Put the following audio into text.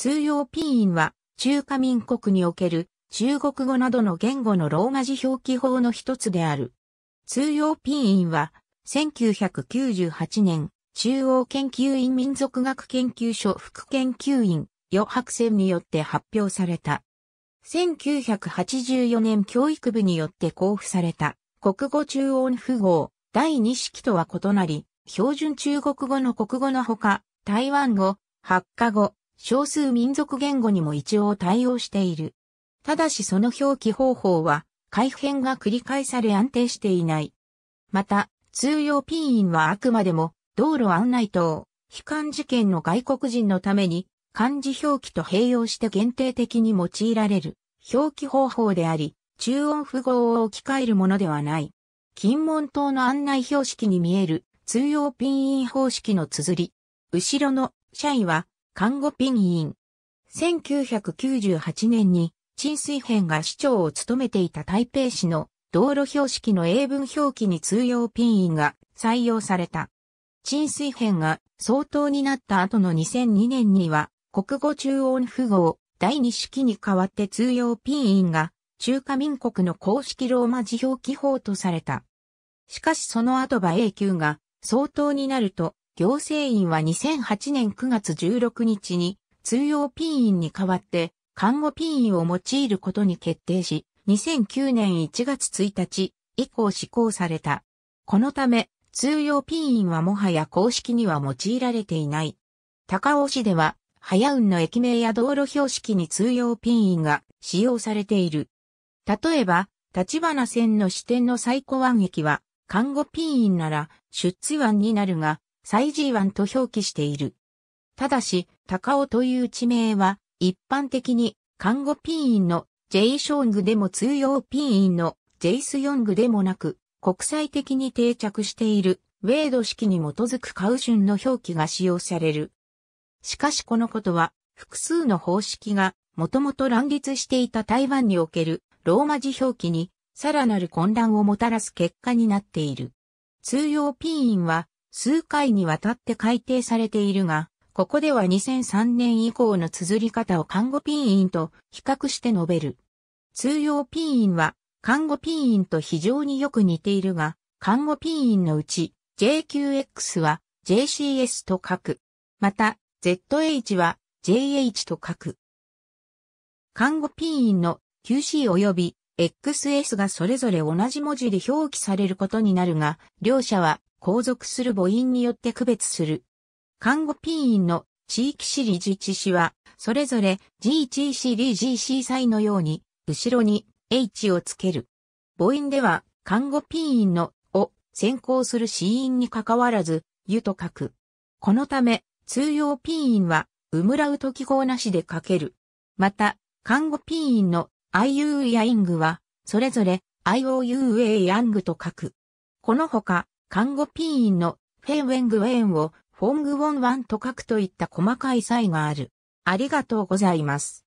通用ピーンは、中華民国における中国語などの言語のローマ字表記法の一つである。通用ピーンは、1998年、中央研究院民族学研究所副研究員、余白線によって発表された。1984年教育部によって交付された、国語中央符号、第2式とは異なり、標準中国語の国語のほか、台湾語、発火語、少数民族言語にも一応対応している。ただしその表記方法は、改変が繰り返され安定していない。また、通用ピーンはあくまでも、道路案内等、非漢事件の外国人のために、漢字表記と併用して限定的に用いられる、表記方法であり、中音符号を置き換えるものではない。金門島の案内標識に見える、通用ピーン方式の綴り。後ろの、社員は、看護ピン委員。1998年に、陳水編が市長を務めていた台北市の道路標識の英文表記に通用ピンインが採用された。陳水編が相当になった後の2002年には、国語中央符号第2式に代わって通用ピンインが中華民国の公式ローマ字表記法とされた。しかしその後馬英級が相当になると行政院は2008年9月16日に通用ピン員に代わって看護ピン員を用いることに決定し、2009年1月1日以降施行された。このため、通用ピン員はもはや公式には用いられていない。高尾市では、早運の駅名や道路標識に通用ピン員が使用されている。例えば、立花線の支店の最古湾駅は、看護ピン員なら、出津湾になるが、サイジーワンと表記している。ただし、高尾という地名は、一般的に、看護ピーンのジェイショングでも通用ピーンのジェイスヨングでもなく、国際的に定着している、ウェード式に基づくカウシュンの表記が使用される。しかしこのことは、複数の方式が、もともと乱立していた台湾における、ローマ字表記に、さらなる混乱をもたらす結果になっている。通用ピーンは、数回にわたって改定されているが、ここでは2003年以降の綴り方を看護ピンインと比較して述べる。通用ピンインは看護ピンインと非常によく似ているが、看護ピンインのうち JQX は JCS と書く。また ZH は JH と書く。看護ピンインの QC 及び XS がそれぞれ同じ文字で表記されることになるが、両者は後続する母音によって区別する。看護ピインの地域シリ事。治市は、それぞれ G1 シリ GC イのように、後ろに H をつける。母音では、看護ピインのを先行する死因に関わらず、湯と書く。このため、通用ピインは、うむらうと記号なしで書ける。また、看護ピインの IU やイングは、それぞれ IOUA ヤングと書く。このほか、看護ピーンのフェンウェングウェンをフォングウォンワンと書くといった細かい差異がある。ありがとうございます。